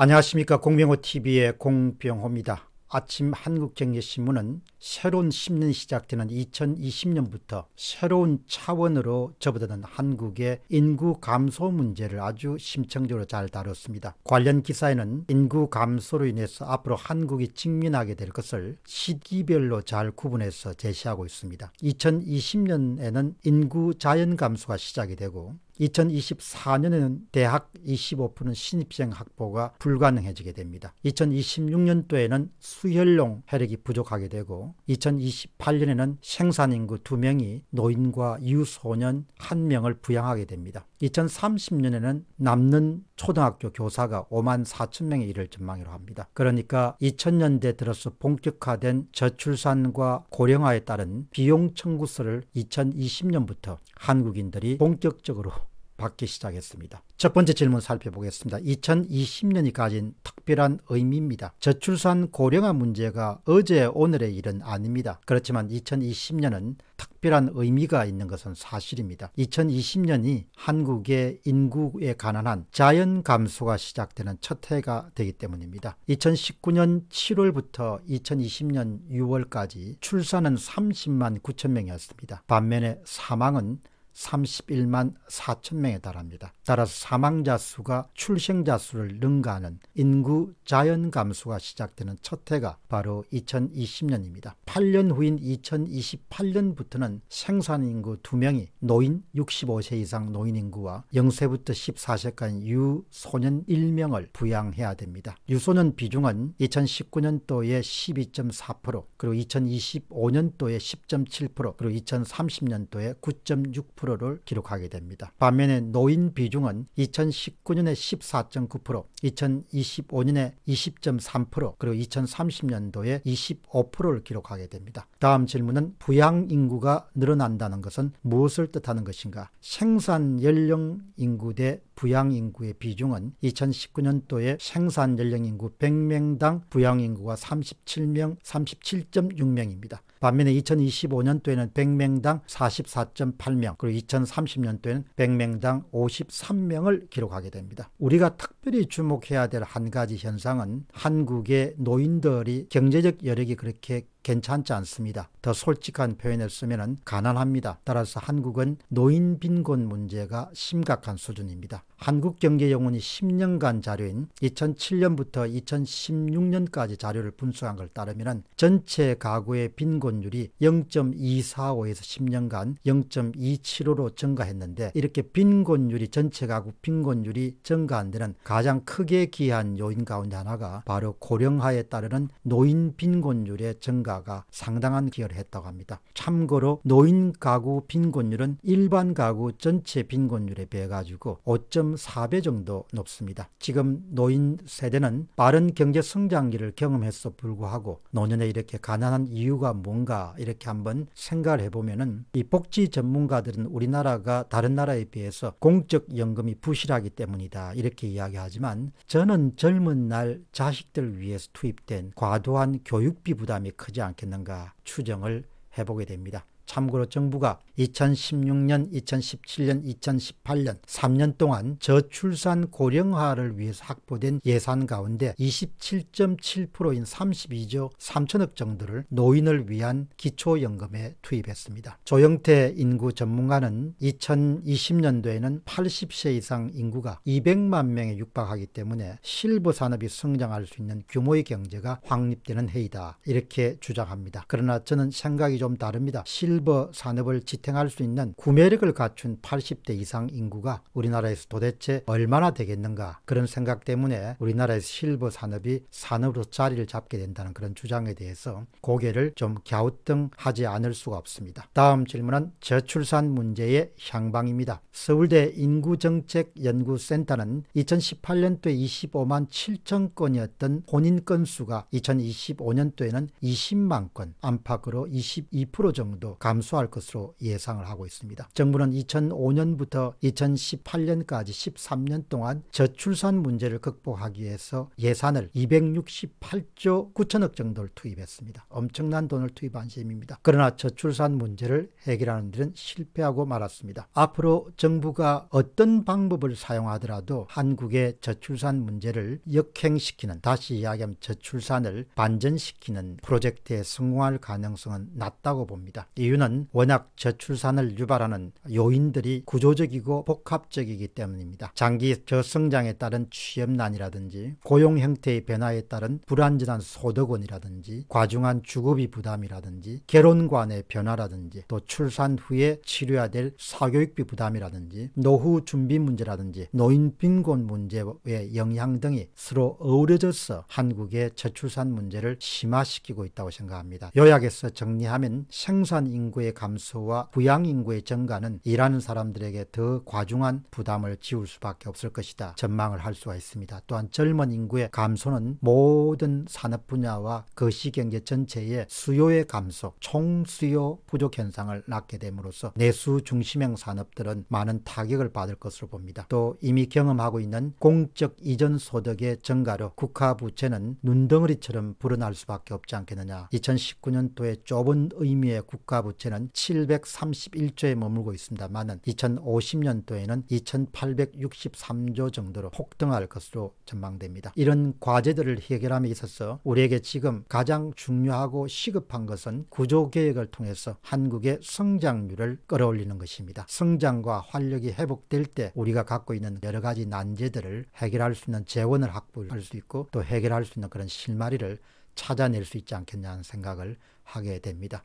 안녕하십니까 공병호TV의 공병호입니다. 아침 한국경제신문은 새로운 10년 시작되는 2020년부터 새로운 차원으로 접어드는 한국의 인구 감소 문제를 아주 심층적으로 잘 다뤘습니다. 관련 기사에는 인구 감소로 인해서 앞으로 한국이 직면하게 될 것을 시기별로 잘 구분해서 제시하고 있습니다. 2020년에는 인구 자연 감소가 시작이 되고 2024년에는 대학 25% 신입생 확보가 불가능해지게 됩니다. 2026년도에는 수혈용 혈액이 부족하게 되고 2028년에는 생산인구 2명이 노인과 유소년 1명을 부양하게 됩니다. 2030년에는 남는 초등학교 교사가 5만 4천 명에 이를 전망이라고 합니다. 그러니까 2000년대 들어서 본격화된 저출산과 고령화에 따른 비용 청구서를 2020년부터 한국인들이 본격적으로 받기 시작했습니다. 첫 번째 질문 살펴보겠습니다. 2020년이 가진 특별한 의미입니다. 저출산 고령화 문제가 어제 오늘의 일은 아닙니다. 그렇지만 2020년은 특별한 의미가 있는 것은 사실입니다. 2020년이 한국의 인구에 관한 자연 감소가 시작되는 첫 해가 되기 때문입니다. 2019년 7월부터 2020년 6월까지 출산은 30만 9천 명이었습니다. 반면에 사망은 31만 4천 명에 달합니다. 따라서 사망자 수가 출생자 수를 능가하는 인구 자연 감소가 시작되는 첫 해가 바로 2020년입니다. 8년 후인 2028년부터는 생산인구 2명이 노인 65세 이상 노인 인구와 0세부터 14세까지 유소년 1명을 부양해야 됩니다. 유소년 비중은 2019년도에 12.4% 그리고 2025년도에 10.7% 그리고 2030년도에 9.6% 4 8를 기록하게 됩니다. 반면에 노인 비중은 2019년에 14.9%, 2025년에 20.3%, 그리고 2030년도에 25%를 기록하게 됩니다. 다음 질문은 부양 인구가 늘어난다는 것은 무엇을 뜻하는 것인가? 생산 연령 인구 대 부양 인구의 비중은 2019년도에 생산 연령 인구 100명당 부양 인구가 37명, 37.6명입니다. 반면에 2025년도에는 100명당 44.8명 그리고 2030년도에는 100명당 53명을 기록하게 됩니다. 우리가 특별히 주목해야 될 한 가지 현상은 한국의 노인들이 경제적 여력이 그렇게 괜찮지 않습니다. 더 솔직한 표현을 쓰면 가난합니다. 따라서 한국은 노인 빈곤 문제가 심각한 수준입니다. 한국경제영혼이 10년간 자료인 2007년부터 2016년까지 자료를 분석한 걸 따르면 전체 가구의 빈곤율이 0.245에서 10년간 0.275로 증가했는데 이렇게 빈곤율이 전체 가구 빈곤율이 증가한 데는 가장 크게 기한 요인 가운데 하나가 바로 고령화에 따르는 노인 빈곤율의 증가 증가가 상당한 기여를 했다고 합니다. 참고로 노인 가구 빈곤율은 일반 가구 전체 빈곤율에 비해 가지고 5.4배 정도 높습니다. 지금 노인 세대는 빠른 경제 성장기를 경험했어 불구하고 노년에 이렇게 가난한 이유가 뭔가 이렇게 한번 생각을 해보면이 복지 전문가들은 우리나라가 다른 나라에 비해서 공적 연금이 부실하기 때문이다 이렇게 이야기하지만 저는 젊은 날 자식들 위해서 투입된 과도한 교육비 부담이 크지 않겠는가 추정을 해보게 됩니다. 참고로 정부가 2016년, 2017년, 2018년 3년 동안 저출산 고령화를 위해서 확보된 예산 가운데 27.7%인 32조 3천억 정도를 노인을 위한 기초연금에 투입했습니다. 조영태 인구 전문가는 2020년도에는 80세 이상 인구가 200만 명에 육박하기 때문에 실버 산업이 성장할 수 있는 규모의 경제가 확립되는 해이다. 이렇게 주장합니다. 그러나 저는 생각이 좀 다릅니다. 실 실버 산업을 지탱할 수 있는 구매력을 갖춘 80대 이상 인구가 우리나라에서 도대체 얼마나 되겠는가 그런 생각 때문에 우리나라에서 실버 산업이 산업으로 자리를 잡게 된다는 그런 주장에 대해서 고개를 좀 갸우뚱하지 않을 수가 없습니다. 다음 질문은 저출산 문제의 향방입니다. 서울대 인구정책연구센터는 2018년도에 25만 7천 건이었던 혼인 건수가 2025년도에는 20만 건 안팎으로 22% 정도 가 감소할 것으로 예상을 하고 있습니다. 정부는 2005년부터 2018년까지 13년 동안 저출산 문제를 극복하기 위해서 예산을 268조 9천억 정도를 투입했습니다. 엄청난 돈을 투입한 셈입니다. 그러나 저출산 문제를 해결하는 데는 실패하고 말았습니다. 앞으로 정부가 어떤 방법을 사용하더라도 한국의 저출산 문제를 역행시키는 다시 이야기하면 저출산을 반전시키는 프로젝트에 성공할 가능성은 낮다고 봅니다. 이유는 이유는 워낙 저출산을 유발하는 요인들이 구조적이고 복합적이기 때문입니다. 장기 저성장에 따른 취업난이라든지 고용 형태의 변화에 따른 불안전한 소득원이라든지 과중한 주거비 부담이라든지 결혼관의 변화라든지 또 출산 후에 치료해야 될 사교육비 부담이라든지 노후 준비 문제라든지 노인 빈곤 문제의 영향 등이 서로 어우러져서 한국의 저출산 문제를 심화시키고 있다고 생각합니다. 요약해서 정리하면 생산 인구의 감소와 부양 인구의 증가는 일하는 사람들에게 더 과중한 부담을 지울 수밖에 없을 것이다 전망을 할 수가 있습니다. 또한 젊은 인구의 감소는 모든 산업 분야와 거시경제 전체의 수요의 감소, 총수요 부족 현상을 낳게 됨으로써 내수 중심형 산업들은 많은 타격을 받을 것으로 봅니다. 또 이미 경험하고 있는 공적 이전 소득의 증가로 국가 부채는 눈덩어리처럼 불어날 수밖에 없지 않겠느냐. 2019년도에 좁은 의미의 국가 부채 가구체는 731조에 머물고 있습니다만 2050년도에는 2863조 정도로 폭등할 것으로 전망됩니다. 이런 과제들을 해결함에 있어서 우리에게 지금 가장 중요하고 시급한 것은 구조개혁을 통해서 한국의 성장률을 끌어올리는 것입니다. 성장과 활력이 회복될 때 우리가 갖고 있는 여러 가지 난제들을 해결할 수 있는 재원을 확보할 수 있고 또 해결할 수 있는 그런 실마리를 찾아낼 수 있지 않겠냐는 생각을 하게 됩니다.